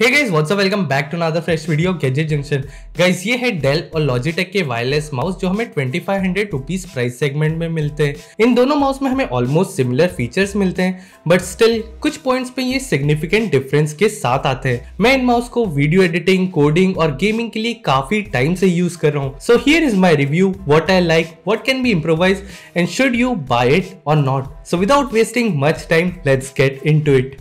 hey guys what's up welcome back to another fresh video Gadget Junction guys ये है del और Logitech के wireless mouse जो हमें twenty five hundred rupees price segment में मिलते हैं इन दोनों माउस में हमें ऑलमोस्ट सिमिलर फीचर्स मिलते हैं बट स्टिल कुछ पॉइंट्स पे ये सिग्निफिकेंट डिफरेंस के साथ आते हैं मैं इन माउस को वीडियो एडिटिंग कोडिंग और गेमिंग के लिए काफी टाइम से यूज कर रहा हूँ so here is my review what I like what can be improvise and should you buy it और not so without wasting much time let's get in it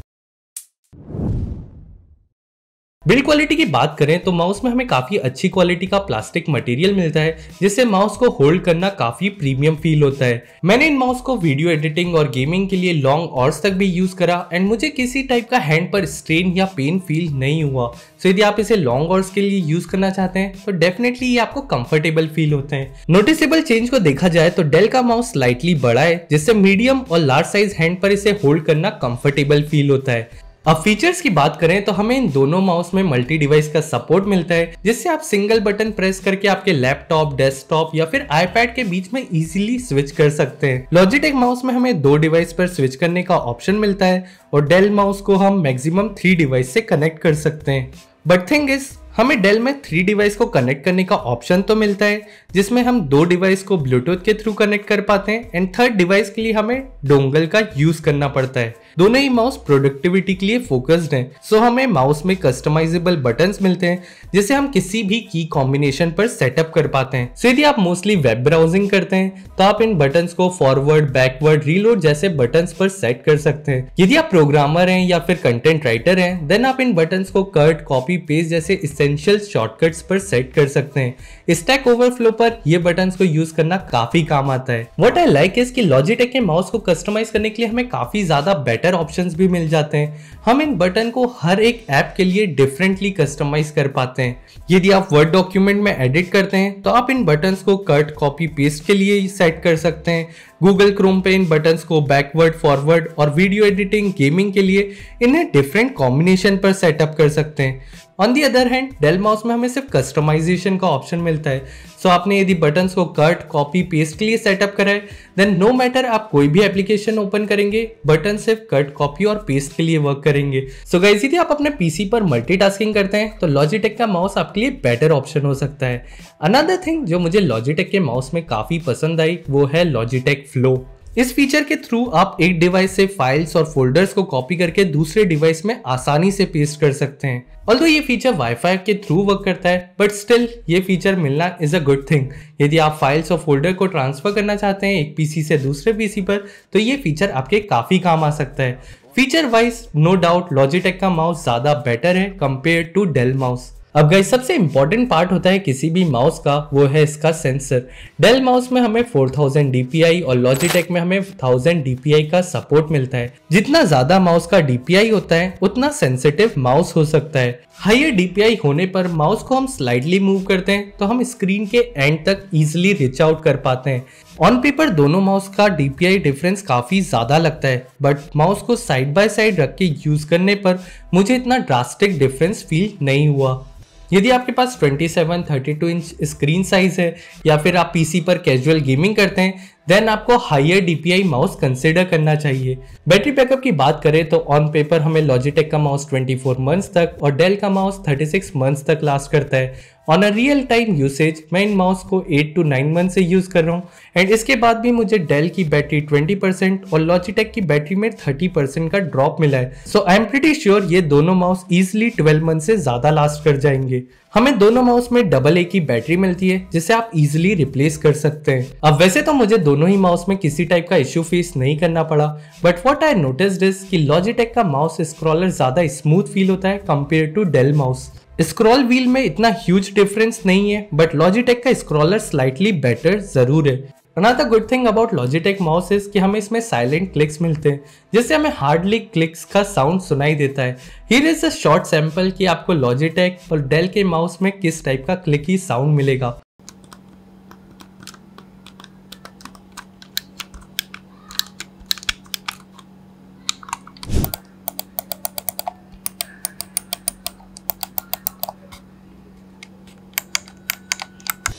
build quality की बात करें तो mouse में हमें काफ़ी अच्छी क्वालिटी का प्लास्टिक मटेरियल मिलता है जिससे माउस को होल्ड करना काफ़ी प्रीमियम फील होता है मैंने इन माउस को वीडियो एडिटिंग और गेमिंग के लिए लॉन्ग ऑर्स तक भी यूज़ करा एंड मुझे किसी टाइप का हैंड पर स्ट्रेन या पेन फील नहीं हुआ सो यदि आप इसे लॉन्ग ऑर्स के लिए यूज़ करना चाहते हैं तो डेफिनेटली ये आपको कंफर्टेबल फील होते हैं नोटिसेबल चेंज को देखा जाए तो डेल का माउस स्लाइटली बड़ा है जिससे मीडियम और लार्ज साइज हैंड पर इसे होल्ड करना कंफर्टेबल फील होता है अब फीचर्स की बात करें तो हमें इन दोनों माउस में मल्टी डिवाइस का सपोर्ट मिलता है जिससे आप सिंगल बटन प्रेस करके आपके लैपटॉप डेस्कटॉप या फिर आईपैड के बीच में इजीली स्विच कर सकते हैं लॉजिटेक माउस में हमें दो डिवाइस पर स्विच करने का ऑप्शन मिलता है और डेल माउस को हम मैक्सिमम थ्री डिवाइस से कनेक्ट कर सकते हैं बट थिंग इज हमें डेल में थ्री डिवाइस को कनेक्ट करने का ऑप्शन तो मिलता है जिसमें हम दो डिवाइस को ब्लूटूथ के थ्रू कनेक्ट कर पाते हैं एंड थर्ड डिवाइस के लिए हमें डोंगल का यूज करना पड़ता है दोनों ही माउस प्रोडक्टिविटी के लिए फोकस्ड हैं सो हमें माउस में कस्टमाइजेबल बटन्स मिलते हैं जिसे हम किसी भी की कॉम्बिनेशन पर सेटअप कर पाते हैं सो यदि आप मोस्टली वेब ब्राउजिंग करते हैं तो आप इन बटन को फॉरवर्ड बैकवर्ड रीलोड जैसे बटन पर सेट कर सकते हैं यदि आप प्रोग्रामर हैं या फिर कंटेंट राइटर हैं देन आप इन बटन को कट कॉपी पेस्ट जैसे एसेंशियल शॉर्टकट्स पर सेट कर सकते हैं स्टैक ओवरफ्लो पर ये बटन को यूज करना काफी काम आता है वट आई लाइक इज की लॉजिटेक के माउस को कस्टमाइज करने के लिए हमें काफी ज्यादा बेटर ऑप्शन भी मिल जाते हैं हम इन बटन को हर एक ऐप के लिए डिफरेंटली कस्टमाइज कर पाते हैं यदि आप वर्ड डॉक्यूमेंट में एडिट करते हैं तो आप इन बटन को कट कॉपी पेस्ट के लिए सेट कर सकते हैं गूगल क्रोम पे इन बटन्स को बैकवर्ड फॉरवर्ड और वीडियो एडिटिंग गेमिंग के लिए इन्हें डिफरेंट कॉम्बिनेशन पर सेटअप कर सकते हैं on the other hand Dell mouse में हमें सिर्फ कस्टमाइजेशन का ऑप्शन मिलता है सो so आपने यदि बटन्स को कट कॉपी पेस्ट के लिए सेटअप करा है देन नो मैटर आप कोई भी एप्लीकेशन ओपन करेंगे बटन सिर्फ कट कॉपी और पेस्ट के लिए वर्क करेंगे सो so गाइज आप अपने पीसी पर मल्टीटास्किंग करते हैं तो लॉजिटेक का माउस आपके लिए बेटर ऑप्शन हो सकता है अनदर थिंग जो मुझे लॉजिटेक के माउस में काफ़ी पसंद आई वो है लॉजिटेक फ्लो इस फीचर के थ्रू आप एक डिवाइस से फाइल्स और फोल्डर्स को कॉपी करके दूसरे डिवाइस में आसानी से पेस्ट कर सकते हैं तो ये फीचर वाईफाई के थ्रू वर्क करता है बट स्टिल ये फीचर मिलना इज अ गुड थिंग यदि आप फाइल्स और फोल्डर को ट्रांसफर करना चाहते हैं एक पीसी से दूसरे पीसी पर तो ये फीचर आपके काफ़ी काम आ सकता है feature wise no doubt Logitech का माउस ज़्यादा बेटर है कंपेयर टू डेल माउस अब गई सबसे इंपॉर्टेंट पार्ट होता है किसी भी माउस का वो है इसका सेंसर डेल माउस में हमें 4000 DPI और लॉजिटेक में हमें 1000 DPI का सपोर्ट मिलता है जितना ज्यादा माउस का DPI होता है उतना सेंसिटिव माउस हो सकता है हाइयर डीपीआई होने पर माउस को हम स्लाइडली मूव करते हैं तो हम स्क्रीन के एंड तक इजिली रिच आउट कर पाते हैं ऑन पेपर दोनों माउस का डीपीआई डिफरेंस काफ़ी ज़्यादा लगता है बट माउस को साइड बाय साइड रख के यूज़ करने पर मुझे इतना ड्रास्टिक डिफरेंस फील नहीं हुआ यदि आपके पास 27, 32 इंच स्क्रीन साइज है या फिर आप पीसी पर कैजुअल गेमिंग करते हैं देन आपको हाइयर डीपीआई माउस कंसिडर करना चाहिए बैटरी बैकअप की बात करें तो ऑन पेपर हमें लॉजिटेक का माउस 24 फोर मंथ्स तक और डेल का माउस 36 सिक्स मंथ्स तक लास्ट करता है on a real time usage मैं इन माउस को 8 टू 9 मंथ से यूज़ कर रहा हूँ एंड इसके बाद भी मुझे डेल की बैटरी 20% और लॉजिटेक की बैटरी में 30% का ड्रॉप मिला है so I am pretty sure ये दोनों माउस इजिली 12 मंथ से ज़्यादा लास्ट कर जाएंगे हमें दोनों माउस में डबल ए की बैटरी मिलती है जिसे आप इजिली रिप्लेस कर सकते हैं अब वैसे तो मुझे दो दोनों ही माउस में किसी टाइप का इश्यू फेस नहीं करना पड़ा but what I notice is कि लॉजिटेक का माउस स्क्रॉलर ज़्यादा स्मूथ फील होता है compare to Dell mouse scroll wheel में इतना ह्यूज डिफरेंस नहीं है बट लॉजिटेक का स्क्रॉलर स्लाइटली बेटर ज़रूर है another good thing about Logitech mouse is कि हमें इसमें साइलेंट क्लिक्स मिलते हैं जिससे हमें हार्डली क्लिक्स का साउंड सुनाई देता है here is a short sample कि आपको लॉजिटेक और डेल के माउस में किस टाइप का क्लिक ही साउंड मिलेगा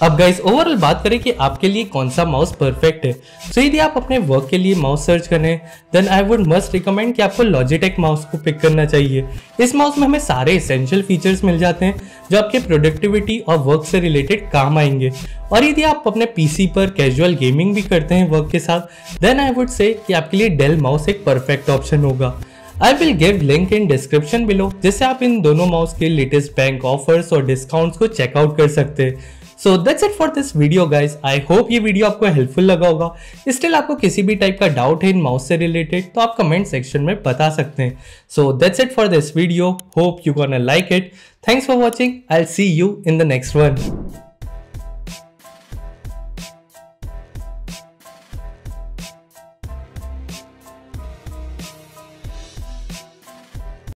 अब गाइस ओवरऑल बात करें कि आपके लिए कौन सा माउस परफेक्ट है तो यदि आप अपने वर्क के लिए माउस सर्च करें then I would must recommend कि आपको लॉजिटेक माउस को पिक करना चाहिए इस माउस में हमें सारे इसेंशियल फीचर्स मिल जाते हैं जो आपके प्रोडक्टिविटी और वर्क से रिलेटेड काम आएंगे और यदि आप अपने पीसी पर कैजुअल गेमिंग भी करते हैं वर्क के साथ देन आई वुड से कि आपके लिए डेल माउस एक परफेक्ट ऑप्शन होगा I will give link in description below जिससे आप इन दोनों माउस के लेटेस्ट बैंक ऑफर्स और डिस्काउंट्स को चेकआउट कर सकते हैं so that's it for this video guys I hope ये वीडियो आपको हेल्पफुल लगा होगा स्टिल आपको किसी भी टाइप का डाउट है इन माउस से रिलेटेड तो आप कमेंट सेक्शन में बता सकते हैं so that's it for this video hope you can like it thanks for watching I see you in the next one